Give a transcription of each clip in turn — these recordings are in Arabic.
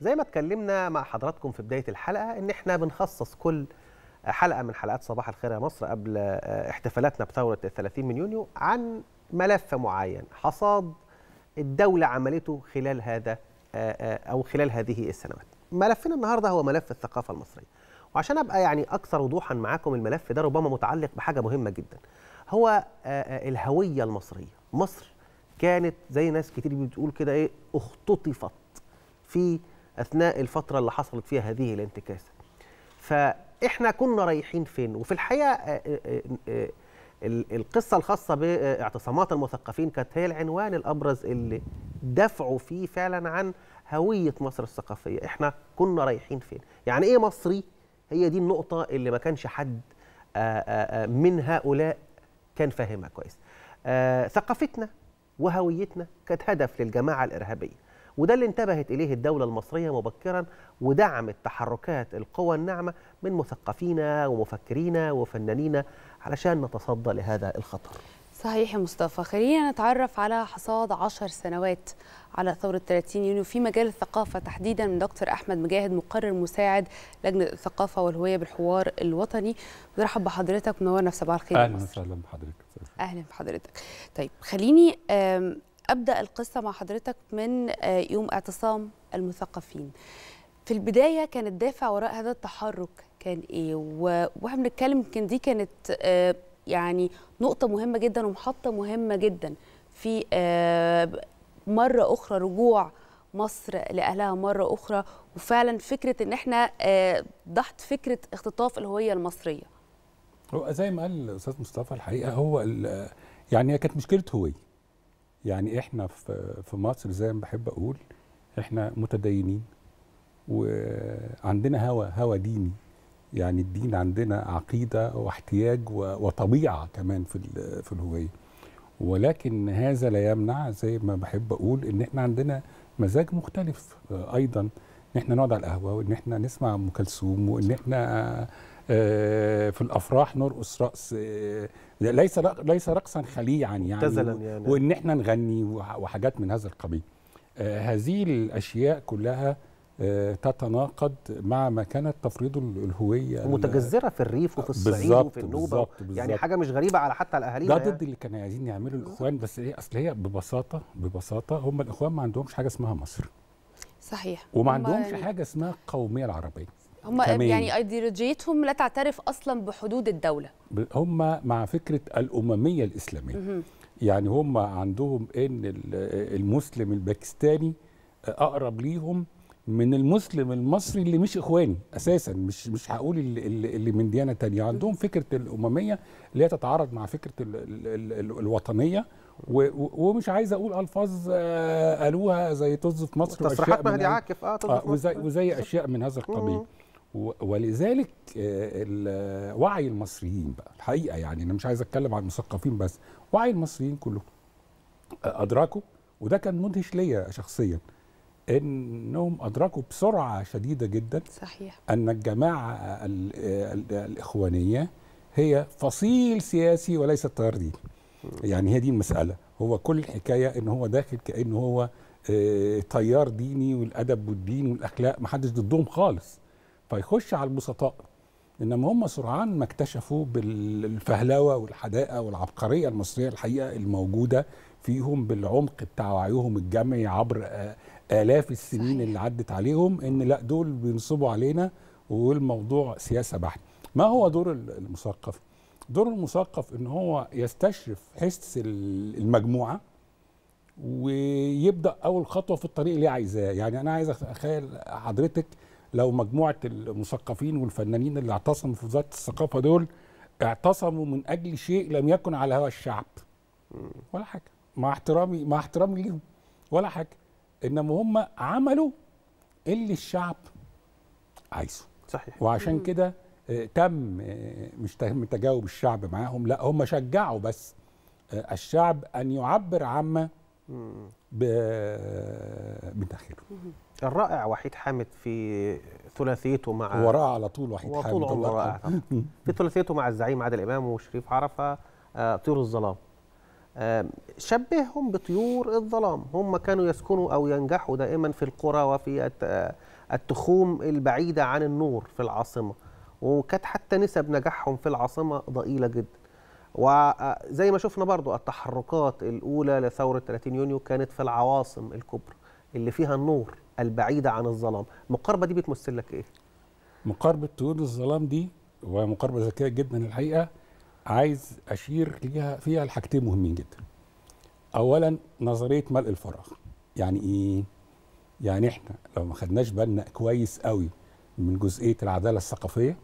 زي ما اتكلمنا مع حضراتكم في بدايه الحلقه ان احنا بنخصص كل حلقه من حلقات صباح الخير يا مصر قبل احتفالاتنا بثوره 30 من يونيو عن ملف معين حصاد الدوله عملته خلال هذا آه، آه، او خلال هذه السنوات. ملفنا النهارده هو ملف الثقافه المصريه. وعشان ابقى يعني اكثر وضوحا معاكم الملف ده ربما متعلق بحاجه مهمه جدا. هو آه، الهويه المصريه. مصر كانت زي ناس كتير بتقول كده ايه اختطفت في اثناء الفتره اللي حصلت فيها هذه الانتكاسه فاحنا كنا رايحين فين وفي الحقيقه آه، آه، آه، القصه الخاصه باعتصامات المثقفين كانت هي العنوان الابرز اللي دفعوا فيه فعلا عن هويه مصر الثقافيه احنا كنا رايحين فين يعني ايه مصري هي دي النقطه اللي ما كانش حد من هؤلاء كان فاهمها كويس ثقافتنا وهويتنا كانت هدف للجماعه الارهابيه وده اللي انتبهت إليه الدولة المصرية مبكرا ودعمت تحركات القوى الناعمة من مثقفينا ومفكرينا وفنانينا علشان نتصدى لهذا الخطر صحيح يا مصطفى خلينا نتعرف على حصاد عشر سنوات على ثورة 30 يونيو في مجال الثقافة تحديدا من دكتور أحمد مجاهد مقرر مساعد لجنة الثقافة والهوية بالحوار الوطني برحب بحضرتك منورنا في صباح الخير أهلا وسهلا بحضرتك أهلا بحضرتك طيب خليني ابدا القصه مع حضرتك من آه، يوم اعتصام المثقفين في البدايه كان الدافع وراء هذا التحرك كان ايه واحنا بنتكلم يمكن دي كانت آه، يعني نقطه مهمه جدا ومحطه مهمه جدا في آه، مره اخرى رجوع مصر لاهلها مره اخرى وفعلا فكره ان احنا ضحت فكره اختطاف الهويه المصريه هو زي ما قال الاستاذ مصطفى الحقيقه هو يعني هي كانت مشكله هويه يعني احنا في في مصر زي ما بحب اقول احنا متدينين وعندنا هوى هوى ديني يعني الدين عندنا عقيده واحتياج وطبيعه كمان في في الهويه ولكن هذا لا يمنع زي ما بحب اقول ان احنا عندنا مزاج مختلف آه، ايضا ان احنا نقعد على القهوه وان احنا نسمع ام كلثوم وان احنا آه، في الافراح نرقص رقص آه، ليس ليس رقصا خليعا يعني, يعني. وان احنا نغني وحاجات من هذا القبيل آه، هذه الاشياء كلها تتناقض مع ما كانت تفريض الهويه متجذره في الريف وفي الصعيد وفي النوبه بالزبط بالزبط يعني حاجه مش غريبه على حتى الاهالينا ده يعني. ضد اللي كانوا عايزين يعملوا الاخوان بس هي اصل هي ببساطه ببساطه هم الاخوان ما عندهمش حاجه اسمها مصر صحيح وما عندهمش حاجه اسمها القوميه العربيه هم يعني تمام. يعني ايديولوجيتهم لا تعترف اصلا بحدود الدوله هم مع فكره الامميه الاسلاميه مم. يعني هم عندهم ان المسلم الباكستاني اقرب ليهم من المسلم المصري اللي مش اخواني اساسا مش مش هقول اللي, اللي من ديانه تانية عندهم فكره الامميه اللي هي تتعارض مع فكره الـ الـ الـ الوطنيه ومش عايز اقول الفاظ آه، قالوها زي طز في مصر تصريحات مهدي عاكف اه, آه، وزي, وزي اشياء من هذا القبيل ولذلك آه، وعي المصريين بقى الحقيقه يعني انا مش عايز اتكلم عن المثقفين بس وعي المصريين كلهم آه، ادركوا وده كان مدهش ليا شخصيا انهم ادركوا بسرعه شديده جدا صحيح ان الجماعه الاخوانيه هي فصيل سياسي وليست تيار ديني يعني هي دي المساله هو كل الحكايه ان هو داخل كانه هو آه، تيار ديني والادب والدين والاخلاق محدش ضدهم خالص فيخش على البسطاء انما هم سرعان ما اكتشفوا بالفهلوه والحداقه والعبقريه المصريه الحقيقه الموجوده فيهم بالعمق بتاع وعيهم الجمعي عبر الاف السنين صحيح. اللي عدت عليهم ان لا دول بينصبوا علينا والموضوع سياسه بحت ما هو دور المثقف دور المثقف ان هو يستشرف حس المجموعه ويبدا اول خطوه في الطريق اللي عايزاه يعني انا عايز اتخيل حضرتك لو مجموعه المثقفين والفنانين اللي اعتصموا في وزاره الثقافه دول اعتصموا من اجل شيء لم يكن على هوى الشعب ولا حاجه مع احترامي مع احترامي ليهم ولا حاجه انما هم عملوا اللي الشعب عايزه صحيح وعشان كده آه، تم آه، مش تم تجاوب الشعب معاهم لا هم شجعوا بس آه، الشعب ان يعبر عما بداخله الرائع وحيد حامد في ثلاثيته مع هو رائع على طول وحيد حامد طول عمره رائع في ثلاثيته مع الزعيم عادل امام وشريف عرفه آه، طيور الظلام آه، شبههم بطيور الظلام هم كانوا يسكنوا او ينجحوا دائما في القرى وفي آه، التخوم البعيده عن النور في العاصمه وكانت حتى نسب نجاحهم في العاصمه ضئيله جدا وزي ما شفنا برضو التحركات الاولى لثوره 30 يونيو كانت في العواصم الكبرى اللي فيها النور البعيده عن الظلام المقاربه دي بتمثل لك ايه مقاربه طيور الظلام دي ومقاربه ذكيه جدا الحقيقه عايز اشير ليها فيها لحاجتين مهمين جدا اولا نظريه ملء الفراغ يعني ايه يعني احنا لو ما خدناش بالنا كويس قوي من جزئيه العداله الثقافيه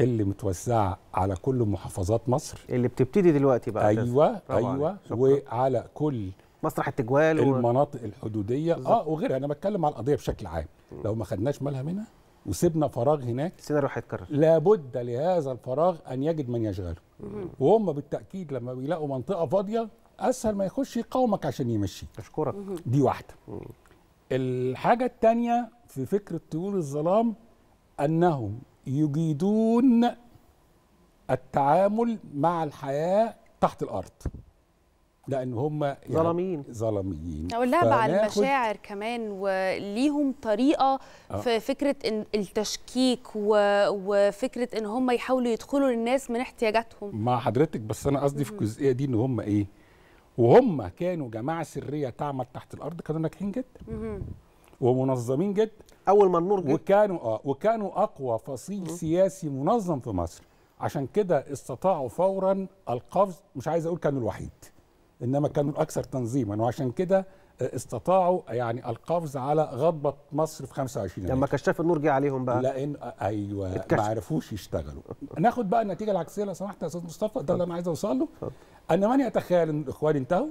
اللي متوزعه على كل محافظات مصر اللي بتبتدي دلوقتي بقى ايوه ايوه وعلى كل مسرح التجوال المناطق و... الحدوديه بالزبط. اه وغيرها انا بتكلم على القضيه بشكل عام لو ما خدناش بالها منها وسيبنا فراغ هناك السيناريو هيتكرر لابد لهذا الفراغ ان يجد من يشغله وهم بالتاكيد لما بيلاقوا منطقه فاضيه اسهل ما يخش يقاومك عشان يمشيك اشكرك دي واحده الحاجه الثانيه في فكره طيور الظلام انهم يجيدون التعامل مع الحياه تحت الارض لان هم يعني ظلمين ظلميين او اللعب على المشاعر كمان وليهم طريقه آه. في فكره إن التشكيك وفكره ان هم يحاولوا يدخلوا للناس من احتياجاتهم مع حضرتك بس انا قصدي في الجزئيه دي ان هم ايه وهم كانوا جماعه سريه تعمل تحت الارض كانوا ناجحين جدا ومنظمين جدا اول ما النور جه وكانوا اه وكانوا اقوى فصيل سياسي منظم في مصر عشان كده استطاعوا فورا القفز مش عايز اقول كانوا الوحيد انما كانوا الاكثر تنظيما وعشان كده آه، استطاعوا يعني القفز على غضبه مصر في 25 لما كشاف النور جه عليهم بقى لان آه، ايوه اتكشف. ما عرفوش يشتغلوا ناخد بقى النتيجه العكسيه لو سمحت يا استاذ مصطفى ده اللي انا عايز اوصل له ان من يتخيل ان الاخوان انتهوا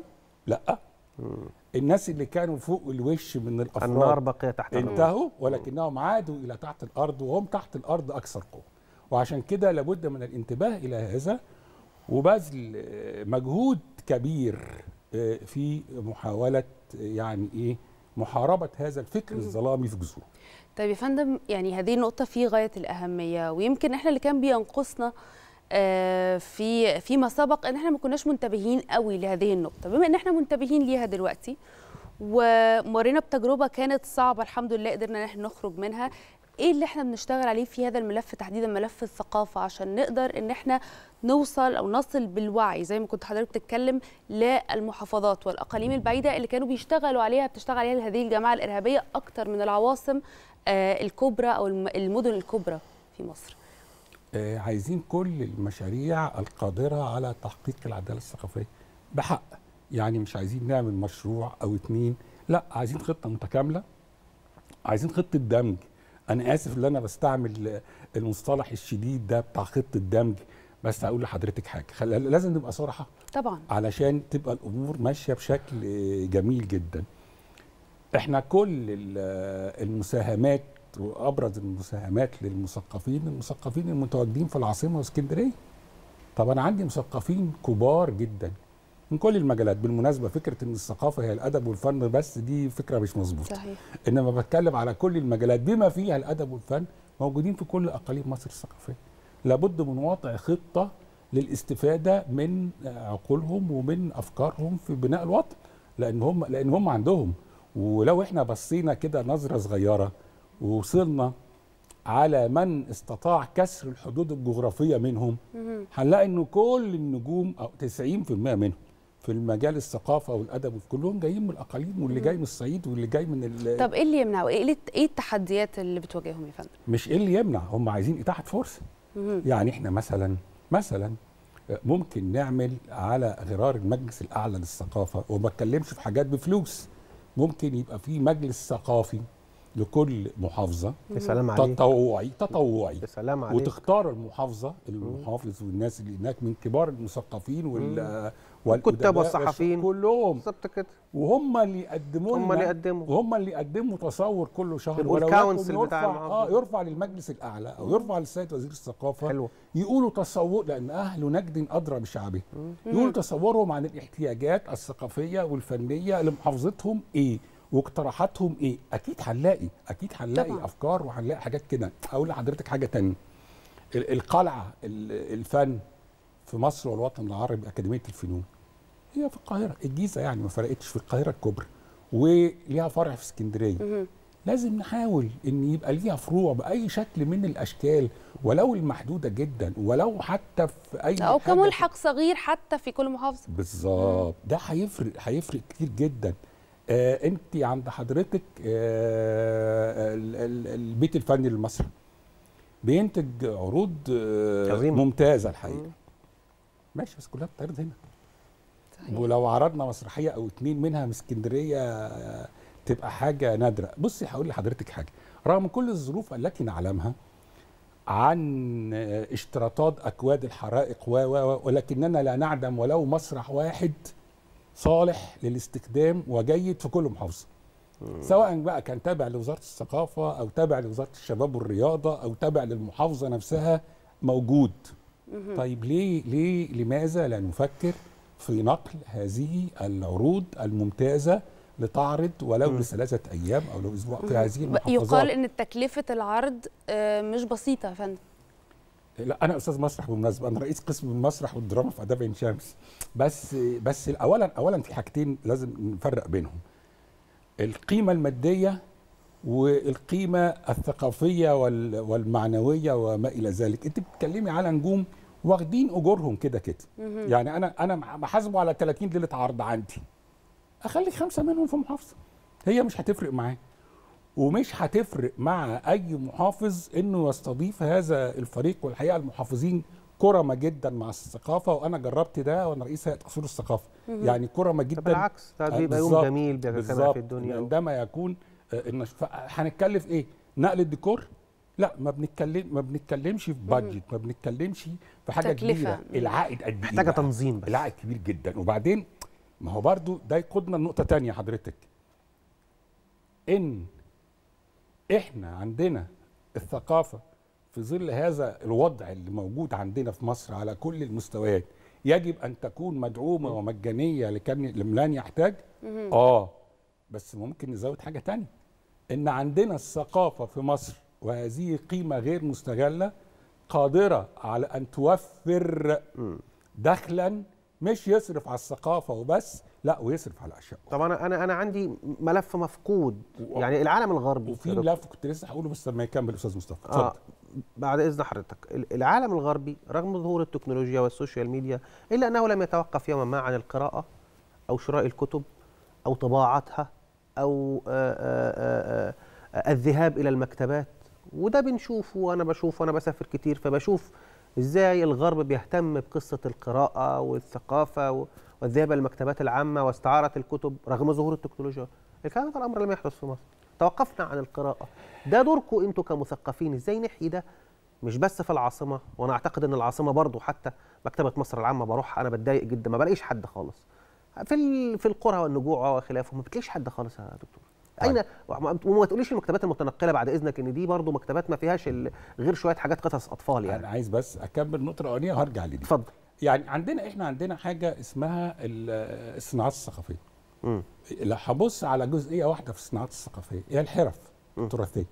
لا الناس اللي كانوا فوق الوش من الافراد النار بقيت تحت الارض انتهوا ولكنهم عادوا الى تحت الارض وهم تحت الارض اكثر قوه وعشان كده لابد من الانتباه الى هذا وبذل آه، مجهود كبير آه، في محاوله آه، يعني ايه محاربه هذا الفكر الظلامي في جذوره. طيب يا فندم يعني هذه النقطه في غايه الاهميه ويمكن احنا اللي كان بينقصنا آه، في فيما سبق ان احنا ما كناش منتبهين قوي لهذه النقطه بما ان احنا منتبهين ليها دلوقتي ومرينا بتجربه كانت صعبه الحمد لله قدرنا ان احنا نخرج منها ايه اللي احنا بنشتغل عليه في هذا الملف تحديدا ملف الثقافه عشان نقدر ان احنا نوصل او نصل بالوعي زي ما كنت حضرتك بتتكلم للمحافظات والاقاليم البعيده اللي كانوا بيشتغلوا عليها بتشتغل عليها هذه الجماعه الارهابيه اكتر من العواصم آه، الكبرى او المدن الكبرى في مصر آه، عايزين كل المشاريع القادره على تحقيق العداله الثقافيه بحق يعني مش عايزين نعمل مشروع او اتنين لا عايزين خطه متكامله عايزين خطه دمج انا اسف ان انا بستعمل المصطلح الشديد ده بتاع خطه دمج بس هقول لحضرتك حاجه خل... لازم نبقى صراحه طبعا علشان تبقى الامور ماشيه بشكل جميل جدا احنا كل المساهمات وابرز المساهمات للمثقفين المثقفين المتواجدين في العاصمه واسكندريه طب انا عندي مثقفين كبار جدا من كل المجالات بالمناسبه فكره ان الثقافه هي الادب والفن بس دي فكره مش مظبوطه صحيح انما بتكلم على كل المجالات بما فيها الادب والفن موجودين في كل اقاليم مصر الثقافيه لابد من وضع خطه للاستفاده من عقولهم ومن افكارهم في بناء الوطن لان هم لان هم عندهم ولو احنا بصينا كده نظره صغيره ووصلنا على من استطاع كسر الحدود الجغرافيه منهم هنلاقي انه كل النجوم او 90% منهم في المجال الثقافه والادب كلهم جايين من الاقاليم واللي جاي من الصعيد واللي جاي من ال... طب ايه اللي يمنع وايه إيه, ايه التحديات اللي بتواجههم يا فندم مش ايه اللي يمنع هم عايزين اتاحه فرصه يعني احنا مثلا مثلا ممكن نعمل على غرار المجلس الاعلى للثقافه وما اتكلمش في حاجات بفلوس ممكن يبقى في مجلس ثقافي لكل محافظه يا سلام عليك تطوعي تطوعي يا سلام عليك وتختار المحافظه المحافظ والناس اللي هناك من كبار المثقفين وال والكتاب والصحفيين كلهم بالظبط كده وهم اللي يقدموا هم اللي يقدموا وهم اللي يقدموا تصور كل شهر ولو الكونسل اه يرفع للمجلس الاعلى او يرفع للسيد وزير الثقافه حلو. يقولوا تصور لان اهل نجد ادرى بشعبه يقولوا تصورهم عن الاحتياجات الثقافيه والفنيه لمحافظتهم ايه واقتراحاتهم ايه اكيد هنلاقي اكيد هنلاقي افكار وهنلاقي حاجات كده اقول لحضرتك حاجه ثانيه القلعه الفن في مصر والوطن العربي اكاديميه الفنون هي في القاهره الجيزه يعني ما فرقتش في القاهره الكبرى وليها فرع في اسكندريه لازم نحاول ان يبقى ليها فروع باي شكل من الاشكال ولو المحدوده جدا ولو حتى في اي او كملحق صغير حتى في كل محافظه بالظبط ده هيفرق هيفرق كتير جدا آه انت عند حضرتك آه البيت الفني المصري بينتج عروض آه ممتازه الحقيقه مم. ماشي بس كلها بتعرض هنا صحيح. طيب. ولو عرضنا مسرحيه او اتنين منها من اسكندريه تبقى حاجه نادره بصي هقول لحضرتك حاجه رغم كل الظروف التي نعلمها عن آه، اشتراطات اكواد الحرائق و ولكننا لا نعدم ولو مسرح واحد صالح للاستخدام وجيد في كل محافظه سواء بقى كان تابع لوزاره الثقافه او تابع لوزاره الشباب والرياضه او تابع للمحافظه نفسها موجود طيب ليه ليه لماذا لا نفكر في نقل هذه العروض الممتازه لتعرض ولو لثلاثه ايام او لاسبوع في هذه المحافظات يقال ان تكلفه العرض آه، مش بسيطه يا فندم لا انا استاذ مسرح بالمناسبه انا رئيس قسم المسرح والدراما في اداب عين شمس بس بس اولا اولا في حاجتين لازم نفرق بينهم القيمه الماديه والقيمه الثقافيه والمعنويه وما الى ذلك انت بتتكلمي على نجوم واخدين اجورهم كده كده يعني انا انا بحاسبه على 30 ليله عرض عندي اخلي خمسه منهم في محافظه هي مش هتفرق معاه ومش هتفرق مع اي محافظ انه يستضيف هذا الفريق والحقيقه المحافظين كرمه جدا مع الثقافه وانا جربت ده وانا رئيس هيئه قصور الثقافه يعني كرمه جدا بالعكس ده بيبقى يوم جميل كمان في الدنيا عندما يكون آه، هنتكلم ايه نقل الديكور لا ما بنتكلم ما بنتكلمش في بادجت ما بنتكلمش في حاجه تكلفة. كبيره العائد قد إيه؟ محتاجه تنظيم بس العائد كبير جدا وبعدين ما هو برضو ده يقودنا لنقطه ثانيه حضرتك ان احنا عندنا الثقافه في ظل هذا الوضع اللي موجود عندنا في مصر على كل المستويات يجب ان تكون مدعومه ومجانيه لكم لمن يحتاج اه بس ممكن نزود حاجه تانية ان عندنا الثقافه في مصر وهذه قيمه غير مستغله قادره على ان توفر دخلا مش يصرف على الثقافه وبس لا ويصرف على اشياء طب انا انا انا عندي ملف مفقود يعني العالم الغربي وفي ملف كنت لسه هقوله بس لما يكمل استاذ مصطفى آه، اتفضل آه بعد اذن حضرتك العالم الغربي رغم ظهور التكنولوجيا والسوشيال ميديا الا انه لم يتوقف يوما ما عن القراءه او شراء الكتب او طباعتها او آآ آه، آآ آه، الذهاب الى المكتبات وده بنشوفه وانا بشوفه وانا بسافر كتير فبشوف ازاي الغرب بيهتم بقصه القراءه والثقافه و... والذهاب الى المكتبات العامه واستعاره الكتب رغم ظهور التكنولوجيا الكلام ده الامر لم يحدث في مصر توقفنا عن القراءه ده دوركم انتم كمثقفين ازاي نحيي ده مش بس في العاصمه وانا اعتقد ان العاصمه برضه حتى مكتبه مصر العامه بروحها انا بتضايق جدا ما بلاقيش حد خالص في في القرى والنجوع آه، وخلافه ما بتلاقيش حد خالص يا دكتور طيب. اين وما تقوليش المكتبات المتنقله بعد اذنك ان دي برضه مكتبات ما فيهاش غير شويه حاجات قصص اطفال يعني انا عايز بس اكمل نقطه اولانيه وهرجع لدي اتفضل يعني عندنا احنا عندنا حاجه اسمها آه، الصناعات الثقافيه لو هبص على جزئيه واحده في الصناعات الثقافيه هي الحرف التراثيه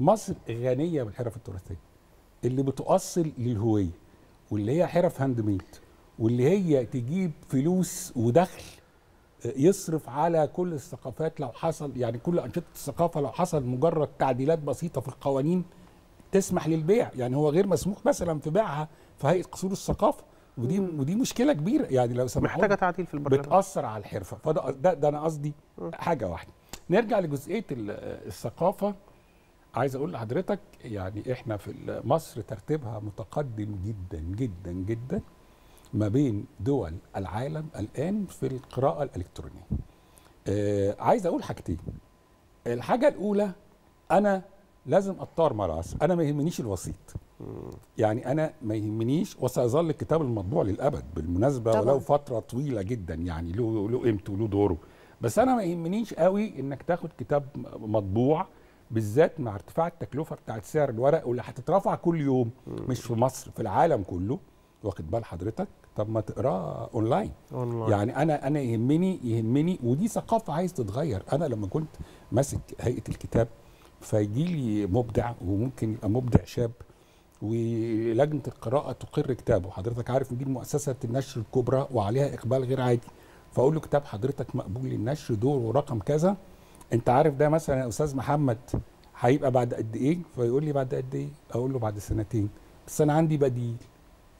مصر غنيه بالحرف التراثيه اللي بتؤصل للهويه واللي هي حرف هاند ميد واللي هي تجيب فلوس ودخل آه، يصرف على كل الثقافات لو حصل يعني كل انشطه الثقافه لو حصل مجرد تعديلات بسيطه في القوانين تسمح للبيع يعني هو غير مسموح مثلا في بيعها في هيئه قصور الثقافه ودي ودي مشكله كبيره يعني لو سمحت محتاجه تعديل في البرلمان بتاثر على الحرفه فده ده, ده انا قصدي حاجه واحده نرجع لجزئيه الثقافه عايز اقول لحضرتك يعني احنا في مصر ترتيبها متقدم جدا جدا جدا ما بين دول العالم الان في القراءه الالكترونيه آه عايز اقول حاجتين الحاجه الاولى انا لازم اضطر مراس انا ما يهمنيش الوسيط يعني انا ما يهمنيش وسيظل الكتاب المطبوع للابد بالمناسبه طبعا. ولو فتره طويله جدا يعني له له قيمته وله دوره بس انا ما يهمنيش قوي انك تاخد كتاب مطبوع بالذات مع ارتفاع التكلفه بتاعت سعر الورق واللي هتترفع كل يوم مش في مصر في العالم كله واخد بال حضرتك طب ما تقراه اونلاين أونلاين يعني انا انا يهمني يهمني ودي ثقافه عايز تتغير انا لما كنت ماسك هيئه الكتاب فيجي لي مبدع وممكن يبقى مبدع شاب ولجنه القراءه تقر كتابه حضرتك عارف ان دي مؤسسه النشر الكبرى وعليها اقبال غير عادي فاقول له كتاب حضرتك مقبول للنشر دوره رقم كذا انت عارف ده مثلا يا استاذ محمد هيبقى بعد قد ايه فيقول لي بعد قد ايه اقول له بعد سنتين بس انا عندي بديل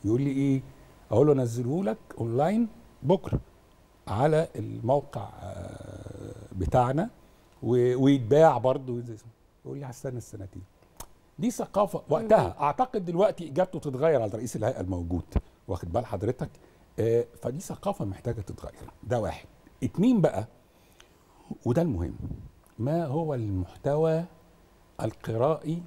يقول لي ايه اقول له انزله لك اونلاين بكره على الموقع آه، بتاعنا ويتباع برضه يقول لي هستنى السنتين دي ثقافه وقتها اعتقد دلوقتي اجابته تتغير على رئيس الهيئه الموجود واخد بال حضرتك آه، فدي ثقافه محتاجه تتغير ده واحد اتنين بقى وده المهم ما هو المحتوى القرائي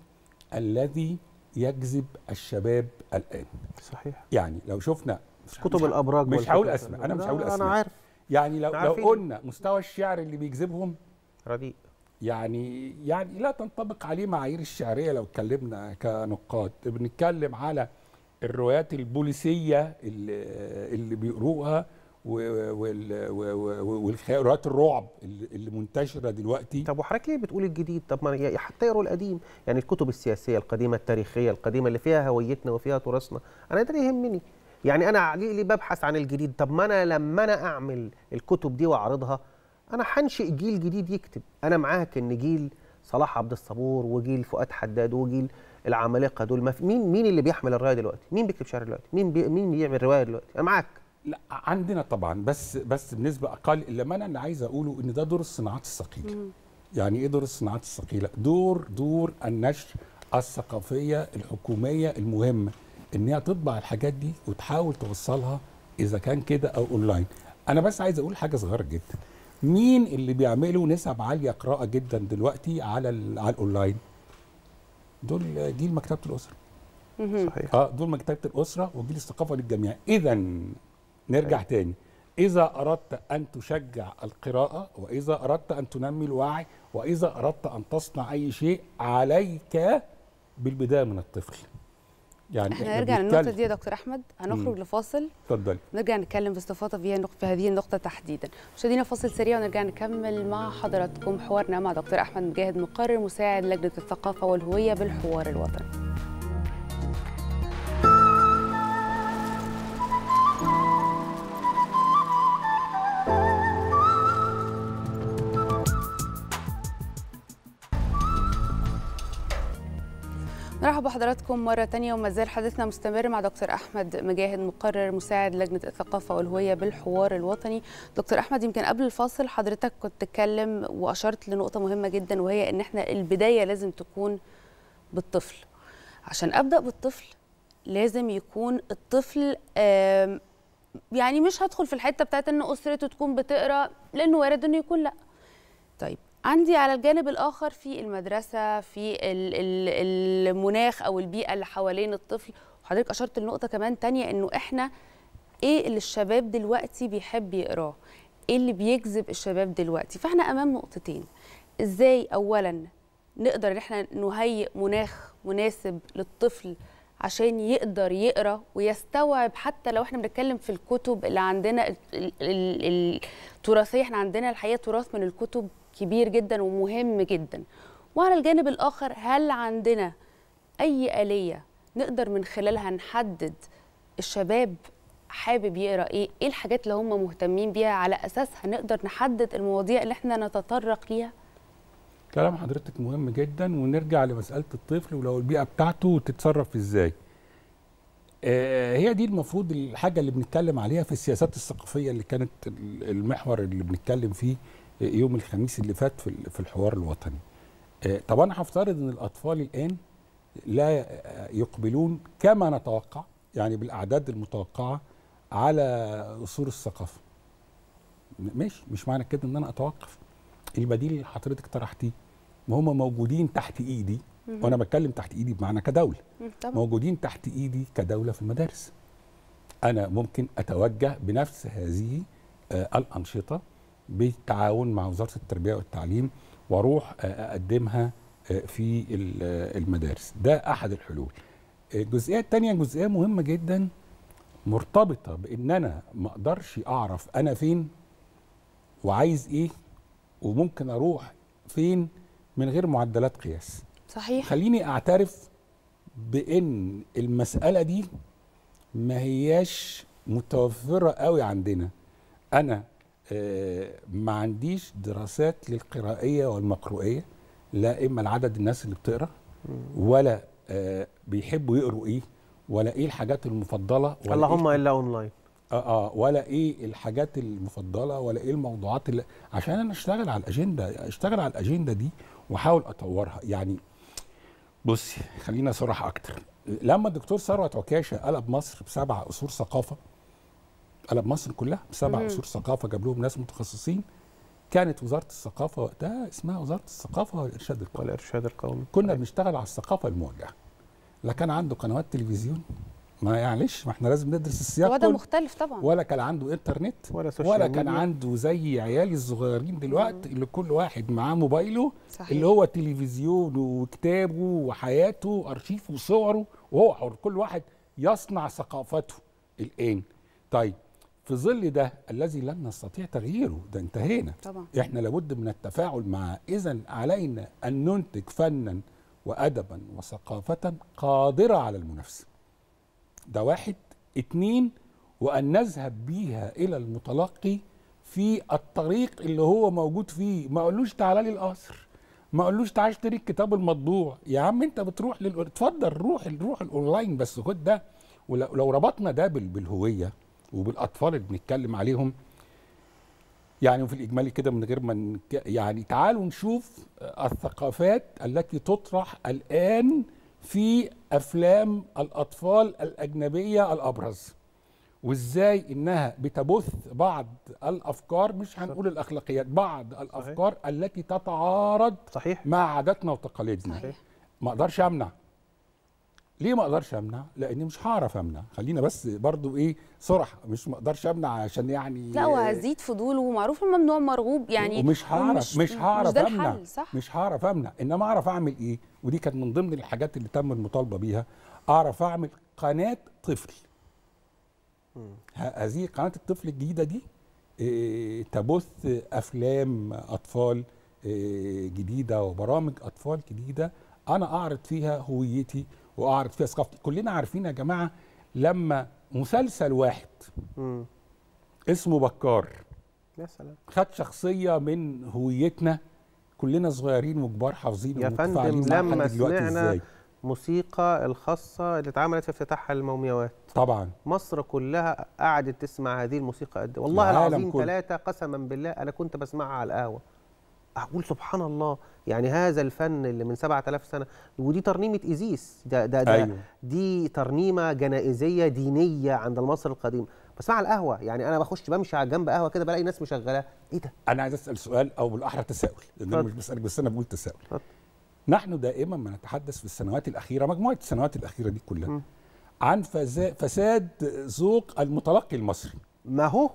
الذي يجذب الشباب الان صحيح يعني لو شفنا كتب الابراج مش هقول اسماء انا مش هقول اسماء انا عارف يعني لو لو قلنا مستوى الشعر اللي بيجذبهم رديء يعني يعني لا تنطبق عليه معايير الشعريه لو اتكلمنا كنقاد بنتكلم على الروايات البوليسيه اللي, اللي بيقروها والروايات الرعب اللي منتشره دلوقتي طب وحضرتك ليه بتقول الجديد طب ما يعني حتى يقروا القديم يعني الكتب السياسيه القديمه التاريخيه القديمه اللي فيها هويتنا وفيها تراثنا انا ده يهمني يعني انا ليه ببحث عن الجديد طب ما انا لما انا اعمل الكتب دي واعرضها انا هنشئ جيل جديد يكتب انا معاك ان جيل صلاح عبد الصبور وجيل فؤاد حداد وجيل العمالقه دول مف... مين مين اللي بيحمل الروايه دلوقتي مين بيكتب شعر دلوقتي مين بي مين بيعمل روايه دلوقتي انا معاك لا عندنا طبعا بس بس بنسبه اقل الا ما انا اللي عايز اقوله ان ده دور الصناعات الثقيله يعني ايه دور الصناعات الثقيله دور دور النشر الثقافيه الحكوميه المهمه ان هي تطبع الحاجات دي وتحاول توصلها اذا كان كده او اونلاين انا بس عايز اقول حاجه صغيره جدا مين اللي بيعملوا نسب عاليه قراءه جدا دلوقتي على على الاونلاين دول جيل مكتبه الاسره صحيح اه دول مكتبه الاسره وجيل الثقافه للجميع اذا نرجع صحيح. أيوه. تاني اذا اردت ان تشجع القراءه واذا اردت ان تنمي الوعي واذا اردت ان تصنع اي شيء عليك بالبدايه من الطفل يعني احنا نرجع للنقطه دي يا دكتور احمد هنخرج لفاصل اتفضل نرجع نتكلم باستفاضه في هذه النقطه تحديدا مشاهدينا فاصل سريع ونرجع نكمل مع حضراتكم حوارنا مع دكتور احمد مجاهد مقرر مساعد لجنه الثقافه والهويه بالحوار الوطني مرحبا بحضراتكم مرة تانية وما زال حديثنا مستمر مع دكتور أحمد مجاهد مقرر مساعد لجنة الثقافة والهوية بالحوار الوطني دكتور أحمد يمكن قبل الفاصل حضرتك كنت تتكلم وأشرت لنقطة مهمة جدا وهي إن إحنا البداية لازم تكون بالطفل عشان أبدأ بالطفل لازم يكون الطفل يعني مش هدخل في الحتة بتاعت إن أسرته تكون بتقرأ لأنه وارد إنه يكون لأ طيب عندي على الجانب الآخر في المدرسة في المناخ أو البيئة اللي حوالين الطفل وحضرتك أشرت لنقطة كمان تانية إنه إحنا إيه اللي الشباب دلوقتي بيحب يقراه إيه اللي بيجذب الشباب دلوقتي فإحنا أمام نقطتين إزاي أولا نقدر إن إحنا نهيئ مناخ مناسب للطفل عشان يقدر يقرا ويستوعب حتى لو احنا بنتكلم في الكتب اللي عندنا التراثيه احنا عندنا الحقيقه تراث من الكتب كبير جدا ومهم جدا وعلى الجانب الآخر هل عندنا أي آلية نقدر من خلالها نحدد الشباب حابب يقرا ايه ايه الحاجات اللي هم مهتمين بيها على اساسها نقدر نحدد المواضيع اللي احنا نتطرق ليها كلام حضرتك مهم جدا ونرجع لمساله الطفل ولو البيئه بتاعته تتصرف ازاي آه، هي دي المفروض الحاجه اللي بنتكلم عليها في السياسات الثقافيه اللي كانت المحور اللي بنتكلم فيه يوم الخميس اللي فات في الحوار الوطني آه، طب انا هفترض ان الاطفال الان لا يقبلون كما نتوقع يعني بالاعداد المتوقعه على قصور الثقافه ماشي مش معنى كده ان انا اتوقف البديل اللي حضرتك طرحتيه ما هم موجودين تحت ايدي وانا بتكلم تحت ايدي بمعنى كدوله موجودين تحت ايدي كدوله في المدارس انا ممكن اتوجه بنفس هذه آه، الانشطه بالتعاون مع وزاره التربيه والتعليم واروح آه، اقدمها آه، في آه، المدارس ده احد الحلول الجزئيه الثانيه جزئيه مهمه جدا مرتبطه بان انا ما اقدرش اعرف انا فين وعايز ايه وممكن اروح فين من غير معدلات قياس صحيح خليني اعترف بان المساله دي ما هياش متوفره قوي عندنا انا آه، ما عنديش دراسات للقرائيه والمقروئيه لا اما العدد الناس اللي بتقرا ولا آه، بيحبوا يقروا ايه ولا ايه الحاجات المفضله ولا إيه اللهم إيه الا اونلاين اه اه ولا ايه الحاجات المفضله ولا ايه الموضوعات اللي عشان انا اشتغل على الاجنده اشتغل على الاجنده دي واحاول اطورها يعني بصي خلينا صراحة اكتر لما الدكتور ثروت عكاشه قلب مصر بسبع اصول ثقافه قلب مصر كلها بسبع قصور ثقافة جاب لهم ناس متخصصين كانت وزارة الثقافة وقتها اسمها وزارة الثقافة والإرشاد القومي والإرشاد القومي كنا طيب. بنشتغل على الثقافة الموجهة لا كان عنده قنوات تلفزيون ما يعلش ما احنا لازم ندرس السياق ده مختلف طبعا ولا كان عنده انترنت ولا سوشيال ولا كان ميديا. عنده زي عيالي الصغيرين دلوقتي اللي كل واحد معاه موبايله صحيح. اللي هو تلفزيونه وكتابه وحياته وارشيفه وصوره وهو حر كل واحد يصنع ثقافته الان طيب في ظل ده الذي لن نستطيع تغييره ده انتهينا طبعا. احنا لابد من التفاعل معه اذا علينا ان ننتج فنا وادبا وثقافه قادره على المنافسه ده واحد اتنين وان نذهب بيها الى المتلقي في الطريق اللي هو موجود فيه ما اقولوش تعالى لي القصر ما اقولوش تعالى اشتري الكتاب المطبوع يا عم انت بتروح لل اتفضل روح روح الاونلاين بس خد ده ولو ربطنا ده بالهويه وبالاطفال اللي بنتكلم عليهم يعني في الاجمالي كده من غير ما يعني تعالوا نشوف الثقافات التي تطرح الان في افلام الاطفال الاجنبيه الابرز وازاي انها بتبث بعض الافكار مش هنقول الاخلاقيات بعض الافكار صحيح. التي تتعارض صحيح. مع عاداتنا وتقاليدنا صحيح. ما اقدرش امنع ليه ما اقدرش امنع لاني مش هعرف امنع خلينا بس برضو ايه صرح مش ما اقدرش امنع عشان يعني لا وهزيد فضول ومعروف الممنوع مرغوب يعني ومش هعرف مش, مش هعرف امنع صح؟ مش هعرف امنع انما اعرف اعمل ايه ودي كانت من ضمن الحاجات اللي تم المطالبه بيها اعرف اعمل قناه طفل هذه قناه الطفل الجديده دي آه، تبث افلام اطفال آه، جديده وبرامج اطفال جديده انا اعرض فيها هويتي واعرض فيها ثقافتي كلنا عارفين يا جماعه لما مسلسل واحد م. اسمه بكار يا سلام خد شخصيه من هويتنا كلنا صغيرين وكبار حافظين يا فندم لما سمعنا موسيقى الخاصة اللي اتعملت في افتتاحها للمومياوات طبعا مصر كلها قعدت تسمع هذه الموسيقى قد إيه؟ والله العظيم ثلاثة قسما بالله أنا كنت بسمعها على القهوة اقول سبحان الله يعني هذا الفن اللي من 7000 سنه ودي ترنيمه ايزيس ده ده, ده أيوه. دي ترنيمه جنائزيه دينيه عند المصري القديم بس مع القهوه يعني انا بخش بمشي على جنب قهوه كده بلاقي ناس مشغلاه ايه ده انا عايز اسال سؤال او بالاحرى تساؤل لان انا مش بسالك بس انا بقول تساؤل نحن دائما ما نتحدث في السنوات الاخيره مجموعه السنوات الاخيره دي كلها م. عن فساد ذوق المتلقي المصري ما هو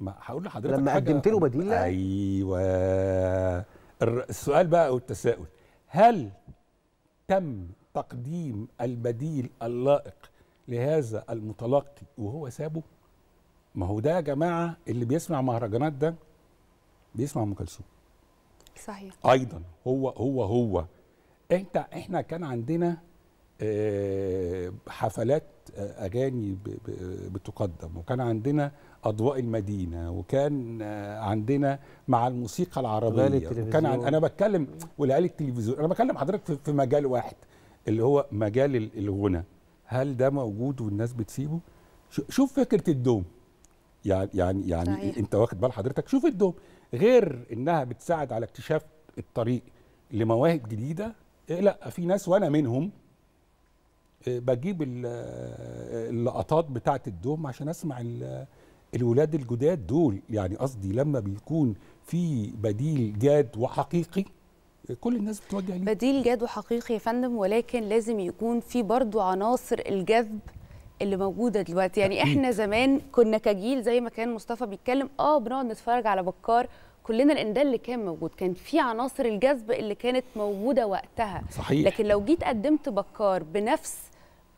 ما هقول لحضرتك لما قدمت له بديل ايوه السؤال بقى والتساؤل هل تم تقديم البديل اللائق لهذا المتلقي وهو سابه ما هو ده يا جماعه اللي بيسمع مهرجانات ده بيسمع ام كلثوم صحيح ايضا هو هو هو انت احنا كان عندنا آه، حفلات آه، اغاني بتقدم وكان عندنا اضواء المدينه وكان آه، عندنا مع الموسيقى العربيه وكان عن... انا بتكلم ولقال التلفزيون انا بكلم حضرتك في مجال واحد اللي هو مجال الغنى هل ده موجود والناس بتسيبه شوف فكره الدوم يعني يعني يعني صحيح. انت واخد بال حضرتك شوف الدوم غير انها بتساعد على اكتشاف الطريق لمواهب جديده إيه، لا في ناس وانا منهم آه، بجيب آه، اللقطات بتاعه الدوم عشان اسمع الولاد الجداد دول يعني قصدي لما بيكون في بديل جاد وحقيقي آه، كل الناس بتوجه ليه بديل جاد وحقيقي يا فندم ولكن لازم يكون في برضو عناصر الجذب اللي موجوده دلوقتي يعني احنا زمان كنا كجيل زي ما كان مصطفى بيتكلم اه بنقعد نتفرج على بكار كلنا لان ده اللي كان موجود كان في عناصر الجذب اللي كانت موجوده وقتها صحيح لكن لو جيت قدمت بكار بنفس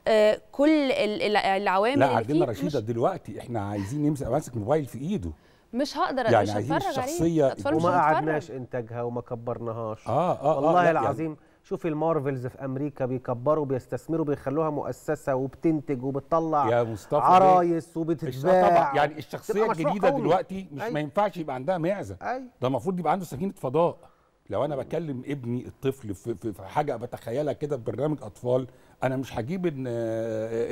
آه، كل العوامل لا عندنا رشيده دلوقتي احنا عايزين يمسك ماسك موبايل في ايده مش هقدر يعني مش عايزين الشخصيه وما قعدناش انتاجها وما كبرناهاش اه اه, آه، والله آه العظيم يعني شوفي المارفلز في امريكا بيكبروا بيستثمروا بيخلوها مؤسسه وبتنتج وبتطلع يا مصطفى عرايس وبتتباع يعني الشخصيه الجديده دلوقتي مش أي. ما ينفعش يبقى عندها معزه ده المفروض يبقى عنده سفينه فضاء لو انا بكلم ابني الطفل في حاجه بتخيلها كده في برنامج اطفال انا مش هجيب ان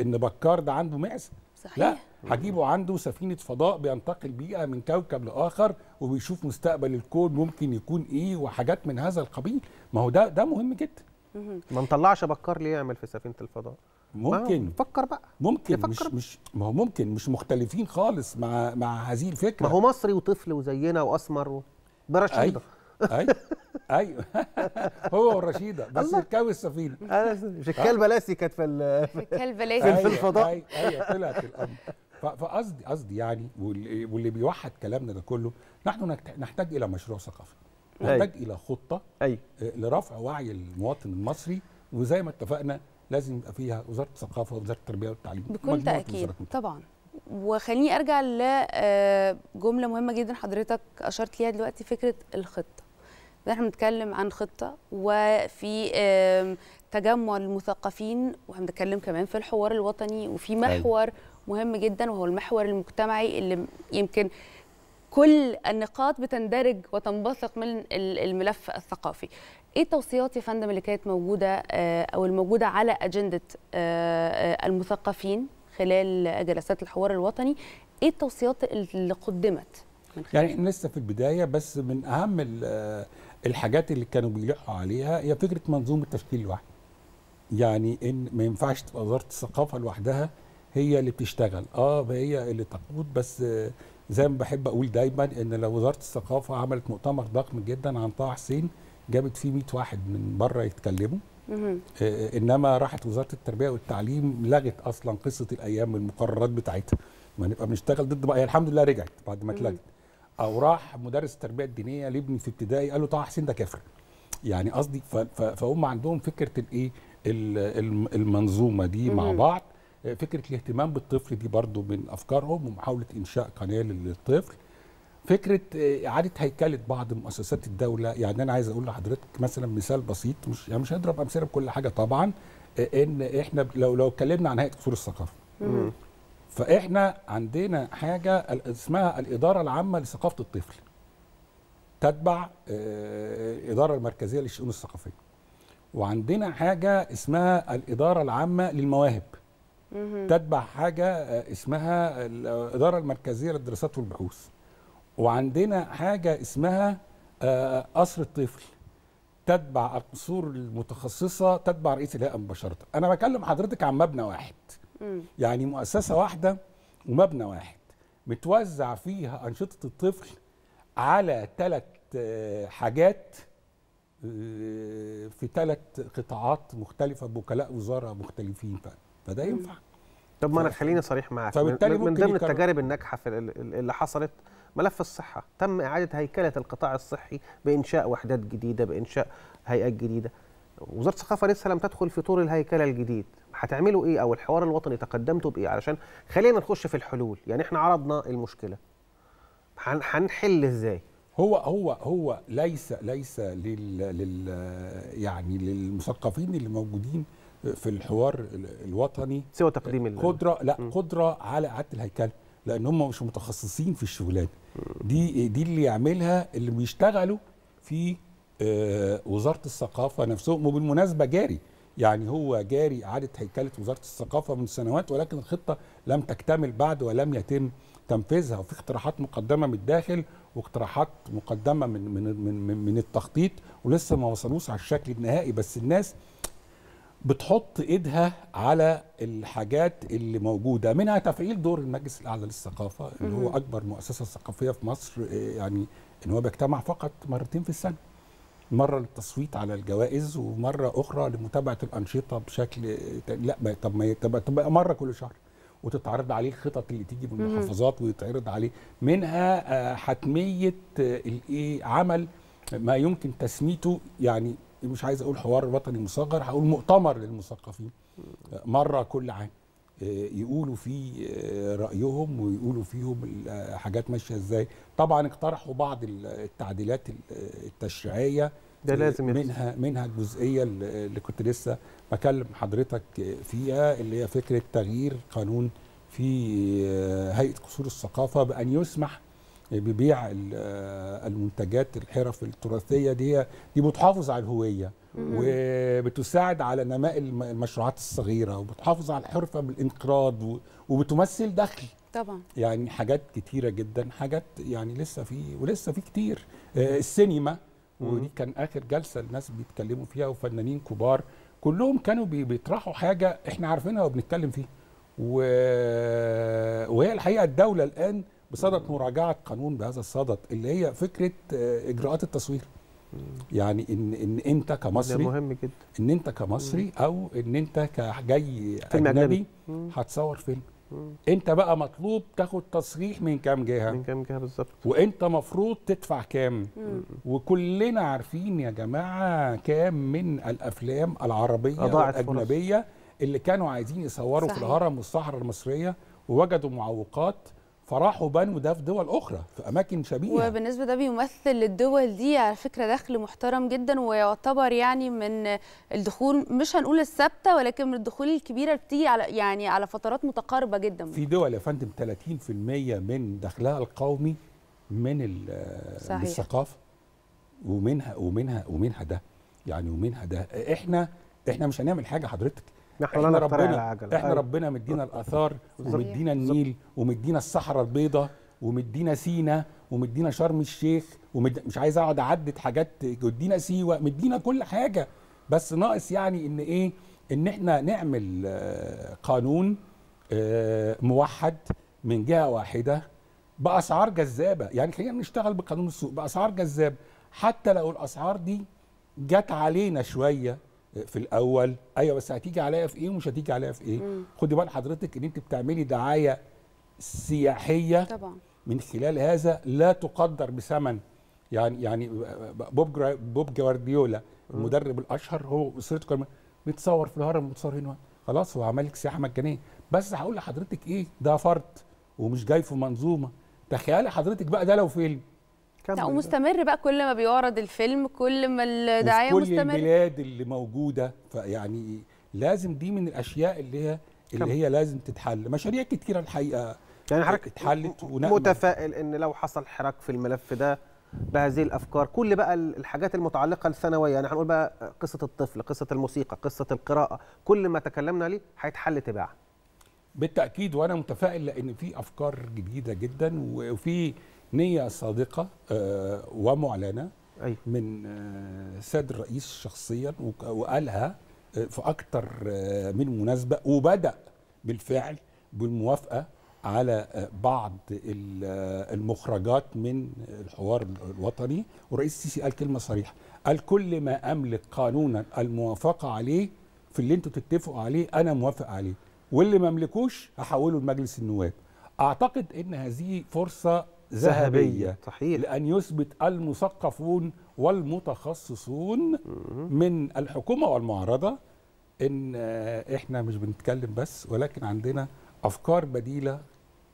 ان بكار ده عنده معزه صحيح لا هجيبه عنده سفينه فضاء بينتقل بيها من كوكب لاخر وبيشوف مستقبل الكون ممكن يكون ايه وحاجات من هذا القبيل ما هو ده ده مهم جدا ما نطلعش بكار ليه يعمل في سفينه الفضاء ممكن فكر بقى ممكن يفكر. مش مش ما هو ممكن مش مختلفين خالص مع مع هذه الفكره ما هو مصري وطفل وزينا واسمر و... برشيده أي. أيوه. ايوه ايوه هو والرشيده بس الكاوي السفينه مش الكلبه لاسي كانت في الكلبه لاسي في الفضاء ايوه, أيوة طلعت الامر فقصدي قصدي يعني واللي بيوحد كلامنا ده كله نحن نحتاج الى مشروع ثقافي نحتاج الى خطه أي. آه، لرفع وعي المواطن المصري وزي ما اتفقنا لازم يبقى فيها وزاره الثقافه ووزاره التربيه والتعليم بكل تاكيد طبعا وخليني ارجع لجمله آه، مهمه جدا حضرتك اشرت ليها دلوقتي فكره الخطه احنا بنتكلم عن خطه وفي تجمع المثقفين وهنتكلم كمان في الحوار الوطني وفي محور مهم جدا وهو المحور المجتمعي اللي يمكن كل النقاط بتندرج وتنبثق من الملف الثقافي ايه التوصيات يا فندم اللي كانت موجوده آه، او الموجوده على اجنده آه، آه، المثقفين خلال جلسات الحوار الوطني ايه التوصيات اللي قدمت يعني احنا لسه في البدايه بس من اهم الحاجات اللي كانوا بيلقوا عليها هي فكره منظومه تشكيل لوحده يعني ان ما ينفعش تبقى وزاره الثقافه لوحدها هي اللي بتشتغل اه هي اللي تقود بس زي ما بحب اقول دايما ان لو وزاره الثقافه عملت مؤتمر ضخم جدا عن طه حسين جابت فيه 100 واحد من بره يتكلموا آه انما راحت وزاره التربيه والتعليم لغت اصلا قصه الايام والمقررات بتاعتها ما نبقى بنشتغل ضد بقى الحمد لله رجعت بعد ما اتلغت او راح مدرس التربيه الدينيه لابني في ابتدائي قال له طه حسين ده كافر يعني قصدي فهم عندهم فكره الايه المنظومه دي مع بعض فكره الاهتمام بالطفل دي برضو من افكارهم ومحاوله انشاء قناه للطفل فكره آه، اعاده هيكله بعض مؤسسات الدوله يعني انا عايز اقول لحضرتك مثلا مثال بسيط مش يعني مش هضرب امثله بكل حاجه طبعا آه، ان احنا لو لو اتكلمنا عن هيئه قصور الثقافه فاحنا عندنا حاجه اسمها الاداره العامه لثقافه الطفل تتبع الاداره آه، المركزيه للشؤون الثقافيه وعندنا حاجه اسمها الاداره العامه للمواهب تتبع حاجه آه، اسمها الاداره المركزيه للدراسات والبحوث وعندنا حاجه اسمها آه، قصر الطفل تتبع القصور المتخصصه تتبع رئيس الهيئه مباشره انا بكلم حضرتك عن مبنى واحد يعني مؤسسه واحده ومبنى واحد متوزع فيها انشطه الطفل على ثلاث آه، حاجات آه، في ثلاث قطاعات مختلفه بوكلاء وزاره مختلفين فده ينفع طب ما انا خليني صريح معاك فبالتالي من ضمن التجارب الناجحه في اللي حصلت ملف الصحه تم اعاده هيكله القطاع الصحي بانشاء وحدات جديده بانشاء هيئات جديده وزاره الثقافه لسه لم تدخل في طور الهيكله الجديد هتعملوا ايه او الحوار الوطني تقدمتوا بايه علشان خلينا نخش في الحلول يعني احنا عرضنا المشكله هنحل ازاي هو هو هو ليس ليس لل, لل يعني للمثقفين اللي موجودين في الحوار الوطني سوى تقديم قدره لا قدره على اعاده الهيكله لان هم مش متخصصين في الشغلانه دي دي اللي يعملها اللي بيشتغلوا في آه، وزاره الثقافه نفسهم وبالمناسبه جاري يعني هو جاري اعاده هيكله وزاره الثقافه من سنوات ولكن الخطه لم تكتمل بعد ولم يتم تنفيذها وفي اقتراحات مقدمه من الداخل واقتراحات مقدمه من من من, من التخطيط ولسه ما وصلوش على الشكل النهائي بس الناس بتحط ايدها على الحاجات اللي موجوده منها تفعيل دور المجلس الاعلى للثقافه اللي هو اكبر مؤسسه ثقافيه في مصر آه، يعني ان هو بيجتمع فقط مرتين في السنه مره للتصويت على الجوائز ومره اخرى لمتابعه الانشطه بشكل لا طب ما تبقى, طب... مره كل شهر وتتعرض عليه الخطط اللي تيجي من المحافظات ويتعرض عليه منها آه، حتميه آه، الايه عمل ما يمكن تسميته يعني مش عايز اقول حوار وطني مصغر هقول مؤتمر للمثقفين مره كل عام آه، يقولوا فيه آه، رايهم ويقولوا فيهم آه، حاجات ماشيه ازاي طبعا اقترحوا بعض التعديلات التشريعيه ده لازم منها منها الجزئيه اللي كنت لسه بكلم حضرتك فيها اللي هي فكره تغيير قانون في هيئه قصور الثقافه بان يسمح بيبيع المنتجات الحرف التراثيه دي دي بتحافظ على الهويه وبتساعد على نماء المشروعات الصغيره وبتحافظ على الحرفه من الانقراض وبتمثل دخل طبعا يعني حاجات كتيره جدا حاجات يعني لسه في ولسه في كتير آه، السينما ودي كان اخر جلسه الناس بيتكلموا فيها وفنانين كبار كلهم كانوا بيطرحوا حاجه احنا عارفينها وبنتكلم فيها و... وهي الحقيقه الدوله الان بصدد مراجعه قانون بهذا الصدد اللي هي فكره آه، اجراءات التصوير يعني ان ان انت كمصري ده مهم جدا ان انت كمصري او ان انت كجاي اجنبي هتصور فيلم انت بقى مطلوب تاخد تصريح من كام جهه من كام جهه بالظبط وانت مفروض تدفع كام مم. وكلنا عارفين يا جماعه كام من الافلام العربيه الأجنبية اللي كانوا عايزين يصوروا صحيح. في الهرم والصحراء المصريه ووجدوا معوقات فراحوا بنوا ده في دول اخرى في اماكن شبيهه وبالنسبه ده بيمثل للدول دي على فكره دخل محترم جدا ويعتبر يعني من الدخول مش هنقول الثابته ولكن من الدخول الكبيره بتيجي على يعني على فترات متقاربه جدا في دول يا فندم 30% من دخلها القومي من صحيح. الثقافه ومنها ومنها ومنها ده يعني ومنها ده احنا احنا مش هنعمل حاجه حضرتك نحن احنا ربنا العجل. احنا أيوه. ربنا مدينا الاثار ومدينا النيل ومدينا الصحراء البيضاء ومدينا سينا ومدينا شرم الشيخ ومد... مش عايز اقعد اعدد حاجات مدينا سيوه مدينا كل حاجه بس ناقص يعني ان ايه ان احنا نعمل آه، قانون آه، موحد من جهه واحده باسعار جذابه يعني خلينا نشتغل بقانون السوق باسعار جذابه حتى لو الاسعار دي جت علينا شويه في الاول ايوه بس هتيجي عليا في ايه ومش هتيجي عليا في ايه خدي بال حضرتك ان انت بتعملي دعايه سياحيه طبعا من خلال هذا لا تقدر بثمن يعني يعني بوب بوب جوارديولا المدرب الاشهر هو اسرته بيتصور في الهرم متصور هنا خلاص هو عمل لك سياحه مجانيه بس هقول لحضرتك ايه ده فرد ومش جاي في منظومه تخيلي حضرتك بقى ده لو فيلم لا ومستمر بقى كل ما بيعرض الفيلم كل ما الدعايه مستمره كل مستمر. البلاد اللي موجوده فيعني لازم دي من الاشياء اللي هي اللي كم. هي لازم تتحل مشاريع كتيره الحقيقه يعني حضرتك اتحلت متفائل ان لو حصل حراك في الملف ده بهذه الافكار كل بقى الحاجات المتعلقه الثانويه يعني هنقول بقى قصه الطفل قصه الموسيقى قصه القراءه كل ما تكلمنا عليه هيتحل تباعا بالتاكيد وانا متفائل لان في افكار جديده جدا وفي نية صادقة آه، ومعلنة أيوة. من آه، سيد الرئيس شخصيا وقالها آه، في أكثر من مناسبة وبدأ بالفعل بالموافقة على بعض المخرجات من الحوار الوطني والرئيس السيسي قال كلمة صريحة قال كل ما أملك قانونا الموافقة عليه في اللي انتوا تتفقوا عليه أنا موافق عليه واللي ما أملكوش هحوله لمجلس النواب أعتقد أن هذه فرصة ذهبية صحيح لأن يثبت المثقفون والمتخصصون من الحكومة والمعارضة إن إحنا مش بنتكلم بس ولكن عندنا أفكار بديلة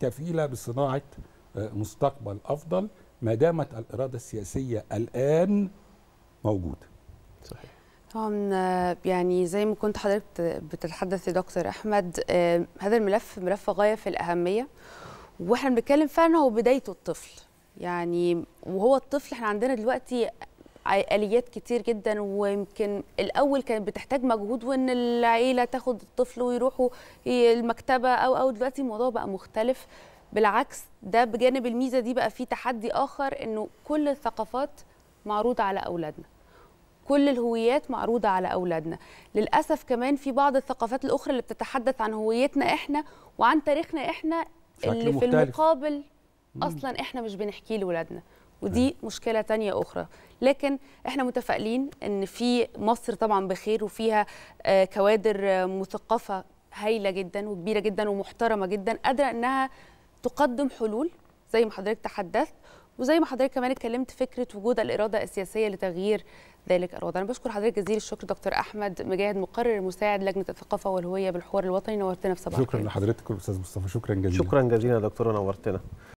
كفيلة بصناعة آه، مستقبل أفضل ما دامت الإرادة السياسية الآن موجودة صحيح طبعا آه، يعني زي ما كنت حضرتك بتتحدث يا دكتور احمد آه، هذا الملف ملف غايه في الاهميه واحنا بنتكلم فعلا هو بدايته الطفل يعني وهو الطفل احنا عندنا دلوقتي اليات كتير جدا ويمكن الاول كانت بتحتاج مجهود وان العيله تاخد الطفل ويروحوا المكتبه او او دلوقتي الموضوع بقى مختلف بالعكس ده بجانب الميزه دي بقى في تحدي اخر انه كل الثقافات معروضه على اولادنا كل الهويات معروضه على اولادنا للاسف كمان في بعض الثقافات الاخرى اللي بتتحدث عن هويتنا احنا وعن تاريخنا احنا اللي في آه، المقابل اصلا احنا مش بنحكيه لاولادنا ودي مشكله تانية اخرى لكن احنا متفائلين ان في مصر طبعا بخير وفيها آه، كوادر مثقفه هايله جدا وكبيره جدا ومحترمه جدا قادره انها تقدم حلول زي ما حضرتك تحدثت وزي ما حضرتك كمان اتكلمت فكره وجود الاراده السياسيه لتغيير ذلك الوضع انا بشكر حضرتك جزيل الشكر دكتور احمد مجاهد مقرر مساعد لجنه الثقافه والهويه بالحوار الوطني نورتنا في صباح شكرا لحضرتك استاذ مصطفى شكرا جزيلا شكرا جزيلا دكتور نورتنا